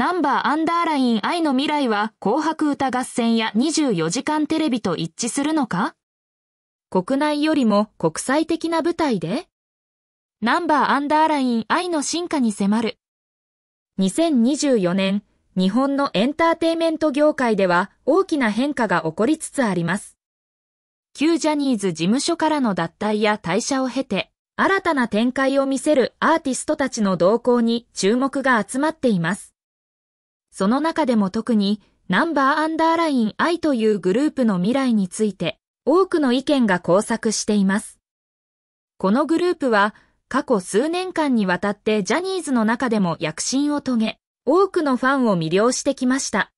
ナンバーアンダーライン愛の未来は紅白歌合戦や24時間テレビと一致するのか国内よりも国際的な舞台でナンバーアンダーライン愛の進化に迫る。2024年、日本のエンターテイメント業界では大きな変化が起こりつつあります。旧ジャニーズ事務所からの脱退や退社を経て、新たな展開を見せるアーティストたちの動向に注目が集まっています。その中でも特にナンバーアンダーライン I というグループの未来について多くの意見が交錯しています。このグループは過去数年間にわたってジャニーズの中でも躍進を遂げ、多くのファンを魅了してきました。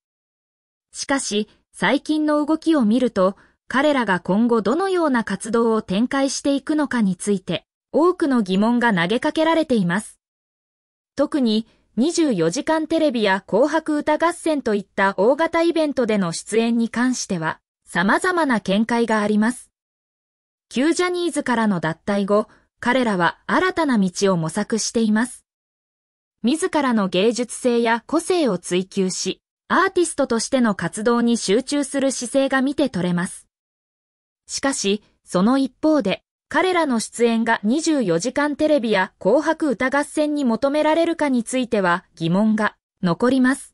しかし、最近の動きを見ると、彼らが今後どのような活動を展開していくのかについて、多くの疑問が投げかけられています。特に、24時間テレビや紅白歌合戦といった大型イベントでの出演に関しては、様々な見解があります。旧ジャニーズからの脱退後、彼らは新たな道を模索しています。自らの芸術性や個性を追求し、アーティストとしての活動に集中する姿勢が見て取れます。しかし、その一方で、彼らの出演が24時間テレビや紅白歌合戦に求められるかについては疑問が残ります。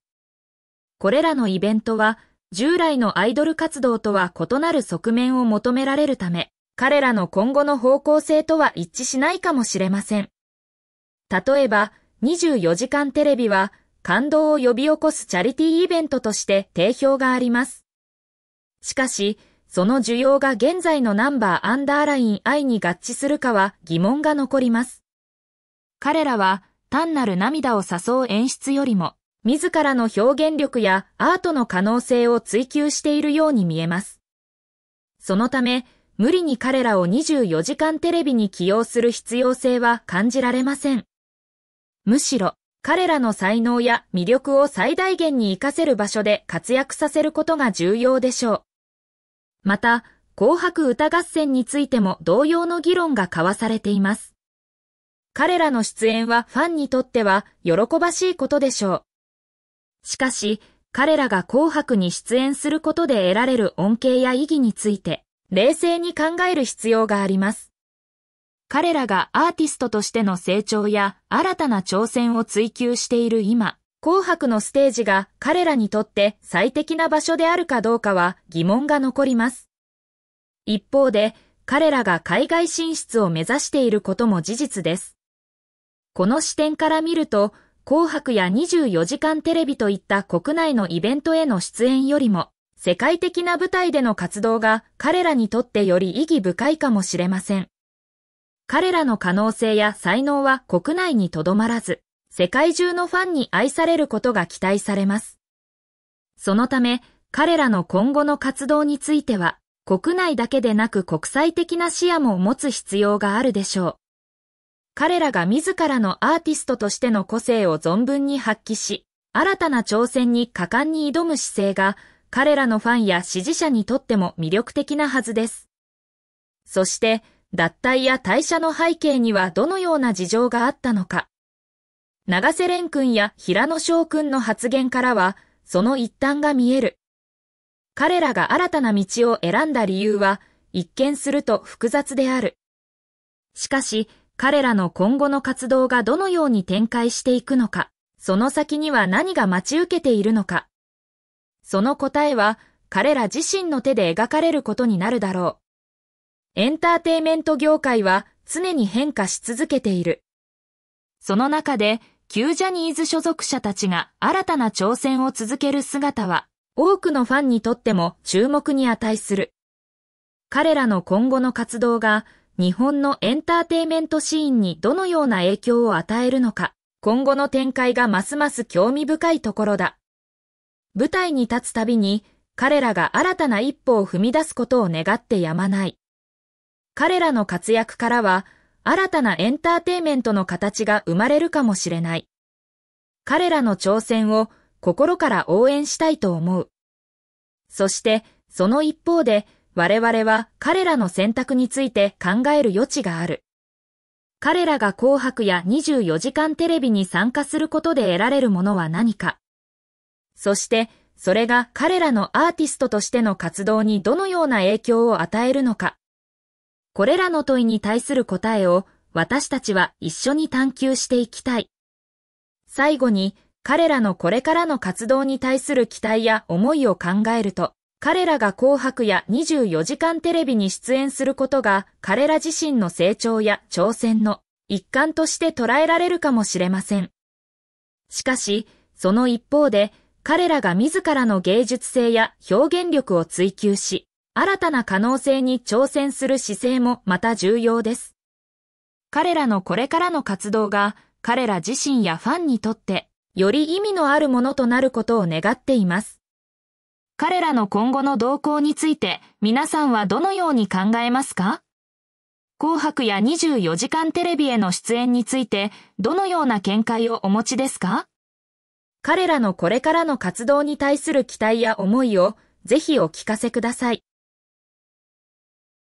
これらのイベントは従来のアイドル活動とは異なる側面を求められるため、彼らの今後の方向性とは一致しないかもしれません。例えば、24時間テレビは感動を呼び起こすチャリティーイベントとして定評があります。しかし、その需要が現在のナンバーアンダーライン I に合致するかは疑問が残ります。彼らは単なる涙を誘う演出よりも、自らの表現力やアートの可能性を追求しているように見えます。そのため、無理に彼らを24時間テレビに起用する必要性は感じられません。むしろ、彼らの才能や魅力を最大限に活かせる場所で活躍させることが重要でしょう。また、紅白歌合戦についても同様の議論が交わされています。彼らの出演はファンにとっては喜ばしいことでしょう。しかし、彼らが紅白に出演することで得られる恩恵や意義について、冷静に考える必要があります。彼らがアーティストとしての成長や新たな挑戦を追求している今、紅白のステージが彼らにとって最適な場所であるかどうかは疑問が残ります。一方で、彼らが海外進出を目指していることも事実です。この視点から見ると、紅白や24時間テレビといった国内のイベントへの出演よりも、世界的な舞台での活動が彼らにとってより意義深いかもしれません。彼らの可能性や才能は国内にとどまらず、世界中のファンに愛されることが期待されます。そのため、彼らの今後の活動については、国内だけでなく国際的な視野も持つ必要があるでしょう。彼らが自らのアーティストとしての個性を存分に発揮し、新たな挑戦に果敢に挑む姿勢が、彼らのファンや支持者にとっても魅力的なはずです。そして、脱退や退社の背景にはどのような事情があったのか、長瀬廉君や平野翔君の発言からは、その一端が見える。彼らが新たな道を選んだ理由は、一見すると複雑である。しかし、彼らの今後の活動がどのように展開していくのか、その先には何が待ち受けているのか。その答えは、彼ら自身の手で描かれることになるだろう。エンターテイメント業界は常に変化し続けている。その中で、旧ジャニーズ所属者たちが新たな挑戦を続ける姿は、多くのファンにとっても注目に値する。彼らの今後の活動が、日本のエンターテイメントシーンにどのような影響を与えるのか、今後の展開がますます興味深いところだ。舞台に立つたびに、彼らが新たな一歩を踏み出すことを願ってやまない。彼らの活躍からは、新たなエンターテイメントの形が生まれるかもしれない。彼らの挑戦を心から応援したいと思う。そして、その一方で、我々は彼らの選択について考える余地がある。彼らが紅白や24時間テレビに参加することで得られるものは何か。そして、それが彼らのアーティストとしての活動にどのような影響を与えるのか。これらの問いに対する答えを私たちは一緒に探求していきたい。最後に、彼らのこれからの活動に対する期待や思いを考えると、彼らが紅白や24時間テレビに出演することが彼ら自身の成長や挑戦の一環として捉えられるかもしれません。しかし、その一方で彼らが自らの芸術性や表現力を追求し、新たな可能性に挑戦する姿勢もまた重要です。彼らのこれからの活動が彼ら自身やファンにとって、より意味のあるものとなることを願っています。彼らの今後の動向について、皆さんはどのように考えますか紅白や24時間テレビへの出演について、どのような見解をお持ちですか彼らのこれからの活動に対する期待や思いを、ぜひお聞かせください。